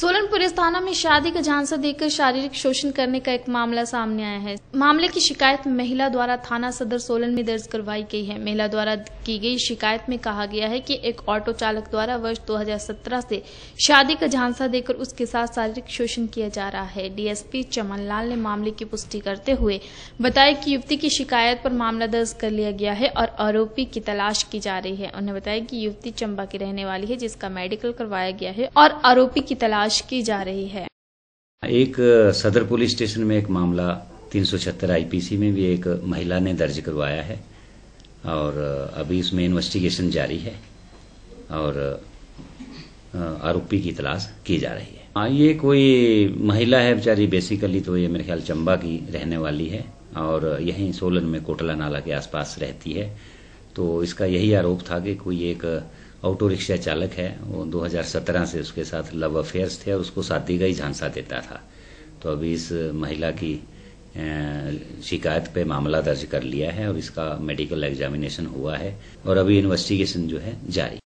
Solan police थाना में शादी का झांसा देकर शारीरिक शोषण करने का एक मामला सामने आया है मामले की शिकायत महिला द्वारा थाना सदर सोलन में दर्ज करवाई गई है महिला द्वारा की गई शिकायत में कहा गया है कि एक ऑटो चालक द्वारा वर्ष 2017 से शादी का झांसा देकर उसके साथ शारीरिक शोषण किया जा रहा है डीएसपी चमन लाल ने मामले की पुष्टि करते हुए बताया की युवती की शिकायत पर मामला दर्ज कर लिया गया है और आरोपी की तलाश की जा रही है उन्होंने बताया की युवती चंबा की रहने वाली है जिसका मेडिकल करवाया गया है और आरोपी की तलाश तलाश की जा रही है एक सदर पुलिस स्टेशन में एक मामला 376 आईपीसी में भी एक महिला ने दर्ज करवाया है और अभी इसमें इन्वेस्टिगेशन जारी है और आरोपी की तलाश की जा रही है हाँ ये कोई महिला है बेचारी बेसिकली तो ये मेरे ख्याल चंबा की रहने वाली है और यहीं सोलन में कोटला नाला के आसपास रहती है तो इसका यही आरोप था कि कोई एक ऑटो रिक्शा चालक है वो 2017 से उसके साथ लव अफेयर्स थे और उसको शादी का ही झांसा देता था तो अभी इस महिला की शिकायत पे मामला दर्ज कर लिया है और इसका मेडिकल एग्जामिनेशन हुआ है और अभी इन्वेस्टिगेशन जो है जारी